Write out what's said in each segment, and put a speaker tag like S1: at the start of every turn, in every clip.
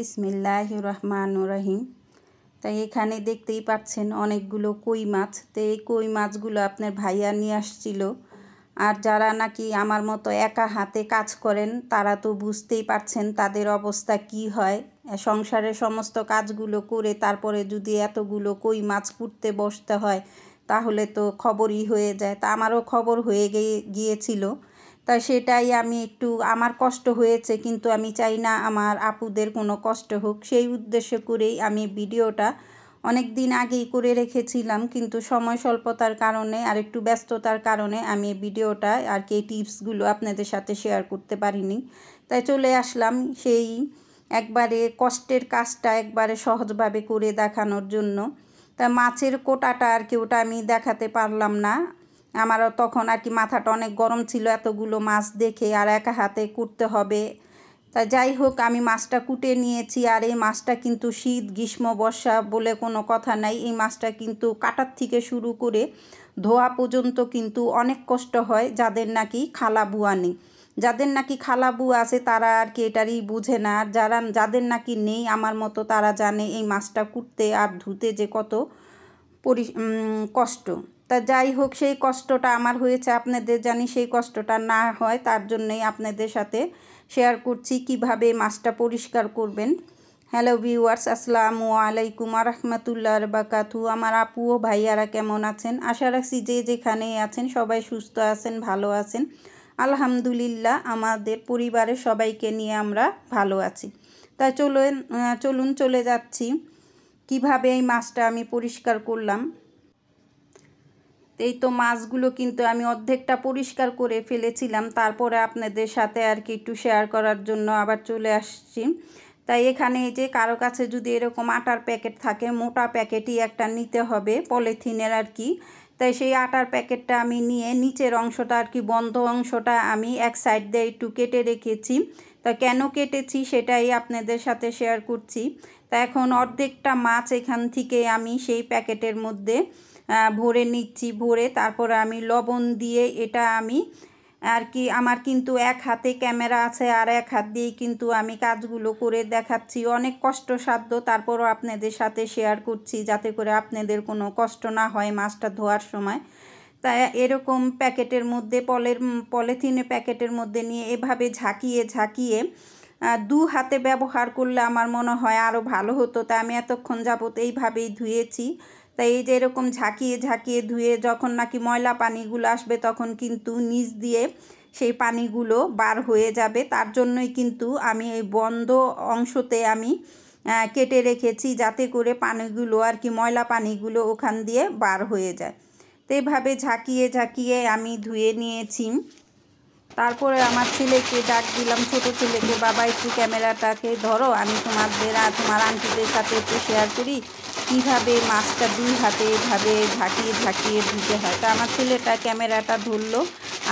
S1: বিসমিল্লাহ রহমান রহিম তাই এখানে দেখতেই পাচ্ছেন অনেকগুলো কই মাছ তো এই কই মাছগুলো আপনার ভাইয়া নিয়ে আসছিল আর যারা নাকি আমার মতো একা হাতে কাজ করেন তারা তো বুঝতেই পারছেন তাদের অবস্থা কি হয় সংসারের সমস্ত কাজগুলো করে তারপরে যদি এতগুলো কই মাছ কুটতে বসতে হয় তাহলে তো খবরই হয়ে যায় তা আমারও খবর হয়ে গিয়েছিল তা সেটাই আমি একটু আমার কষ্ট হয়েছে কিন্তু আমি চাই না আমার আপুদের কোনো কষ্ট হোক সেই উদ্দেশ্য করেই আমি ভিডিওটা অনেক দিন আগেই করে রেখেছিলাম কিন্তু সময় স্বল্পতার কারণে আর একটু ব্যস্ততার কারণে আমি ভিডিওটা আর কি টিপসগুলো আপনাদের সাথে শেয়ার করতে পারিনি তাই চলে আসলাম সেই একবারে কষ্টের কাজটা একবারে সহজভাবে করে দেখানোর জন্য তা মাছের কোটাটা আর কি ওটা আমি দেখাতে পারলাম না আমারও তখন আর কি মাথাটা অনেক গরম ছিল এতগুলো মাছ দেখে আর একা হাতে কুটতে হবে তা যাই হোক আমি মাছটা কুটে নিয়েছি আর এই মাছটা কিন্তু শীত গ্রীষ্ম বর্ষা বলে কোনো কথা নাই এই মাছটা কিন্তু কাটার থেকে শুরু করে ধোয়া পর্যন্ত কিন্তু অনেক কষ্ট হয় যাদের নাকি খালা বুয়া নেই যাদের নাকি খালা বুয়া আছে তারা আর কি এটারই বুঝে না আর যারা যাদের নাকি নেই আমার মতো তারা জানে এই মাছটা কুটতে আর ধুতে যে কত পরি কষ্ট তা যাই হোক সেই কষ্টটা আমার হয়েছে আপনাদের জানি সেই কষ্টটা না হয় তার জন্যই আপনাদের সাথে শেয়ার করছি কিভাবে মাছটা পরিষ্কার করবেন হ্যালো ভিউয়ার্স আসসালামু আলাইকুম আরহামতুল্লাহ বাকাতু আমার আপু ও ভাইয়ারা কেমন আছেন আশা রাখছি যে যেখানেই আছেন সবাই সুস্থ আছেন ভালো আছেন আলহামদুলিল্লাহ আমাদের পরিবারের সবাইকে নিয়ে আমরা ভালো আছি তাই চলুন চলুন চলে যাচ্ছি কিভাবে এই মাছটা আমি পরিষ্কার করলাম এই তো মাছগুলো কিন্তু আমি অর্ধেকটা পরিষ্কার করে ফেলেছিলাম তারপরে আপনাদের সাথে আর কি একটু শেয়ার করার জন্য আবার চলে আসছি তাই এখানে এই যে কারো কাছে যদি এরকম আটার প্যাকেট থাকে মোটা প্যাকেটই একটা নিতে হবে পলিথিনের আর কি তাই সেই আটার প্যাকেটটা আমি নিয়ে নিচের অংশটা আর কি বন্ধ অংশটা আমি এক সাইড দিয়ে একটু কেটে রেখেছি তা কেন কেটেছি সেটাই আপনাদের সাথে শেয়ার করছি তা এখন অর্ধেকটা মাছ এখান থেকে আমি সেই প্যাকেটের মধ্যে ভরে নিচ্ছি ভরে তারপর আমি লবণ দিয়ে এটা আমি আর কি আমার কিন্তু এক হাতে ক্যামেরা আছে আর এক হাত দিয়েই কিন্তু আমি কাজগুলো করে দেখাচ্ছি অনেক কষ্টসাধ্য তারপরও আপনাদের সাথে শেয়ার করছি যাতে করে আপনাদের কোনো কষ্ট না হয় মাছটা ধোয়ার সময় তা এরকম প্যাকেটের মধ্যে পলের পলিথিনে প্যাকেটের মধ্যে নিয়ে এভাবে ঝাঁকিয়ে ঝাঁকিয়ে দু হাতে ব্যবহার করলে আমার মনে হয় আরও ভালো হতো তা আমি এতক্ষণ যাবত এইভাবেই ধুয়েছি তাই এই যে এরকম ঝাঁকিয়ে ঝাঁকিয়ে ধুয়ে যখন নাকি ময়লা পানিগুলো আসবে তখন কিন্তু নিচ দিয়ে সেই পানিগুলো বার হয়ে যাবে তার জন্যই কিন্তু আমি এই বন্ধ অংশতে আমি কেটে রেখেছি যাতে করে পানিগুলো আর কি ময়লা পানিগুলো ওখান দিয়ে বার হয়ে যায় তো এভাবে ঝাঁকিয়ে ঝাঁকিয়ে আমি ধুয়ে নিয়েছি তারপরে আমার ছেলেকে ডাক দিলাম ছোটো ছেলেকে বাবা একটু ক্যামেরাটাকে ধরো আমি তোমাদের তোমার আন্টিদের সাথে একটু শেয়ার করি কীভাবে মাছটা দুই হাতে এভাবে ঝাঁকিয়ে ঝাঁকিয়ে ধুতে হয় তো আমার ছেলেটা ক্যামেরাটা ধরলো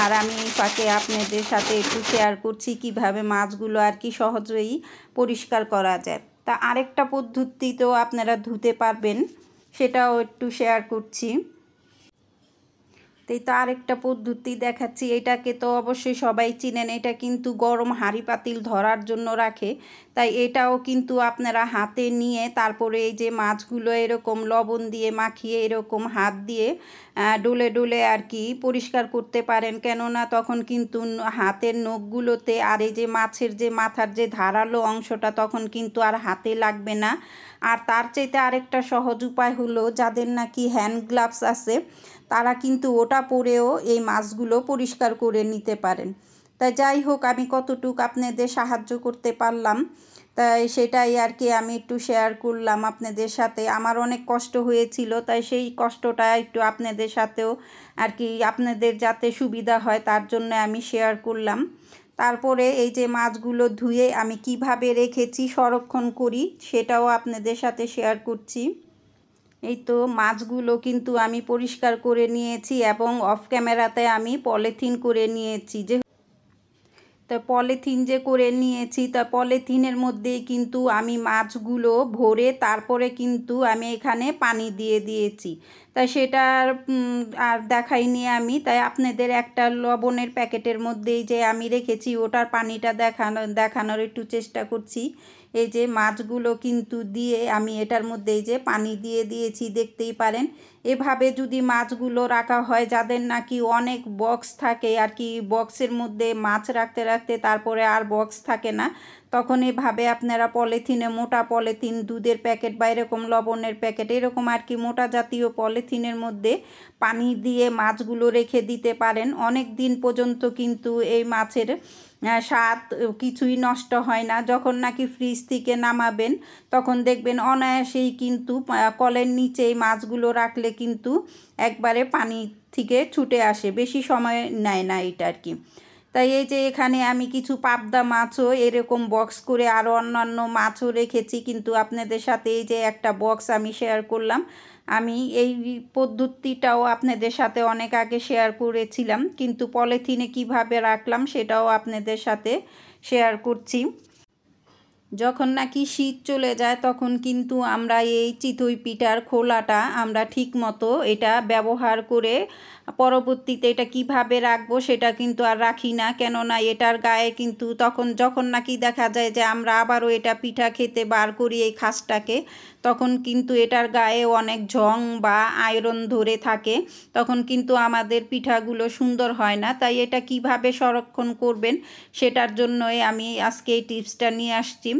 S1: আর আমি এই ফাঁকে আপনাদের সাথে একটু শেয়ার করছি কিভাবে মাছগুলো আর কি সহজেই পরিষ্কার করা যায় তা আরেকটা পদ্ধতি তো আপনারা ধুতে পারবেন সেটাও একটু শেয়ার করছি তাই তো আরেকটা পদ্ধতি দেখাচ্ছি এটাকে তো অবশ্যই সবাই চিনেন এটা কিন্তু গরম হাঁড়ি পাতিল ধরার জন্য রাখে তাই এটাও কিন্তু আপনারা হাতে নিয়ে তারপরে এই যে মাছগুলো এরকম লবণ দিয়ে মাখিয়ে এরকম হাত দিয়ে ডুলে ডুলে আর কি পরিষ্কার করতে পারেন কেননা তখন কিন্তু হাতের নখগুলোতে আর এই যে মাছের যে মাথার যে ধারালো অংশটা তখন কিন্তু আর হাতে লাগবে না আর তার চাইতে আরেকটা সহজ উপায় হলো যাদের নাকি হ্যান্ড গ্লাভস আছে তারা কিন্তু ওটা পরেও এই মাছগুলো পরিষ্কার করে নিতে পারেন তাই যাই হোক আমি কতটুক আপনাদের সাহায্য করতে পারলাম তাই সেটাই আর কি আমি একটু শেয়ার করলাম আপনাদের সাথে আমার অনেক কষ্ট হয়েছিল তাই সেই কষ্টটা একটু আপনাদের সাথেও আর কি আপনাদের যাতে সুবিধা হয় তার জন্য আমি শেয়ার করলাম তারপরে এই যে মাছগুলো ধুয়ে আমি কিভাবে রেখেছি সংরক্ষণ করি সেটাও আপনাদের সাথে শেয়ার করছি এই তো মাছগুলো কিন্তু আমি পরিষ্কার করে নিয়েছি এবং অফ ক্যামেরাতে আমি পলিথিন করে নিয়েছি যে তা পলিথিন যে করে নিয়েছি তা পলিথিনের মধ্যেই কিন্তু আমি মাছগুলো ভরে তারপরে কিন্তু আমি এখানে পানি দিয়ে দিয়েছি তা সেটার আর দেখাইনি আমি তাই আপনাদের একটা লবণের প্যাকেটের মধ্যেই যে আমি রেখেছি ওটার পানিটা দেখানো দেখানোর একটু চেষ্টা করছি এই যে মাছগুলো কিন্তু দিয়ে আমি এটার মধ্যে এই যে পানি দিয়ে দিয়েছি দেখতেই পারেন এভাবে যদি মাছগুলো রাখা হয় যাদের নাকি অনেক বক্স থাকে আর কি বক্সের মধ্যে মাছ রাখতে রাখতে তারপরে আর বক্স থাকে না তখন এভাবে আপনারা পলিথিনে মোটা পলিথিন দুধের প্যাকেট বা এরকম লবণের প্যাকেট এরকম আর কি মোটা জাতীয় পলিথিনের মধ্যে পানি দিয়ে মাছগুলো রেখে দিতে পারেন অনেক দিন পর্যন্ত কিন্তু এই মাছের স্বাদ কিছুই নষ্ট হয় না যখন নাকি ফ্রিজ থেকে নামাবেন তখন দেখবেন অনায়াসেই কিন্তু কলের নিচে এই মাছগুলো রাখলে কিন্তু একবারে পানি থেকে ছুটে আসে বেশি সময় নেয় না এটা আর কি তাই এই যে এখানে আমি কিছু পাবদা মাছও এরকম বক্স করে আরও অন্যান্য মাছও রেখেছি কিন্তু আপনাদের সাথে এই যে একটা বক্স আমি শেয়ার করলাম আমি এই পদ্ধতিটাও আপনাদের সাথে অনেক আগে শেয়ার করেছিলাম কিন্তু পলিথিনে কিভাবে রাখলাম সেটাও আপনাদের সাথে শেয়ার করছি যখন নাকি শীত চলে যায় তখন কিন্তু আমরা এই চিতই পিঠার খোলাটা আমরা ঠিক মতো এটা ব্যবহার করে পরবর্তীতে এটা কিভাবে রাখবো সেটা কিন্তু আর রাখি না কেননা এটার গায়ে কিন্তু তখন যখন নাকি দেখা যায় যে আমরা আবারও এটা পিঠা খেতে বার করি এই খাসটাকে তখন কিন্তু এটার গায়ে অনেক ঝং বা আয়রন ধরে থাকে তখন কিন্তু আমাদের পিঠাগুলো সুন্দর হয় না তাই এটা কিভাবে সংরক্ষণ করবেন সেটার জন্যই আমি আজকে এই টিপসটা নিয়ে আসছি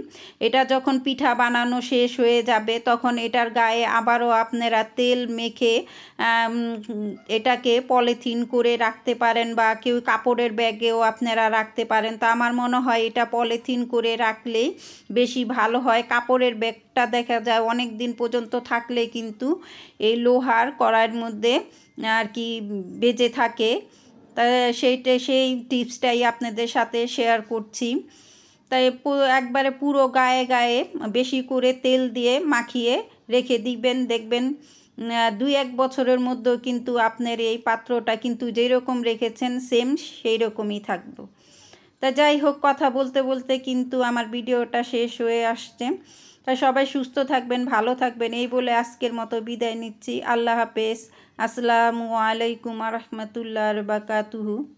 S1: এটা যখন পিঠা বানানো শেষ হয়ে যাবে তখন এটার গায়ে আবারও আপনারা তেল মেখে এটাকে পলিথিন করে রাখতে পারেন বা কেউ কাপড়ের ব্যাগেও আপনারা রাখতে পারেন তো আমার মনে হয় এটা পলিথিন করে রাখলেই বেশি ভালো হয় কাপড়ের ব্যাগটা দেখা যায় অনেক দিন পর্যন্ত থাকলে কিন্তু এই লোহার কড়াইয়ের মধ্যে আর কি বেজে থাকে তা সেইটা সেই টিপসটাই আপনাদের সাথে শেয়ার করছি তাই একবারে পুরো গায়ে গায়ে বেশি করে তেল দিয়ে মাখিয়ে রেখে দিবেন দেখবেন দুই এক বছরের মধ্যে কিন্তু আপনার এই পাত্রটা কিন্তু যেরকম রেখেছেন সেম সেই রকমই থাকবো তা যাই হোক কথা বলতে বলতে কিন্তু আমার ভিডিওটা শেষ হয়ে আসছে তা সবাই সুস্থ থাকবেন ভালো থাকবেন এই বলে আজকের মতো বিদায় নিচ্ছি আল্লাহ হাফেজ আসসালামু আলাইকুম আ রহমতুল্লাহ বাকাতুহু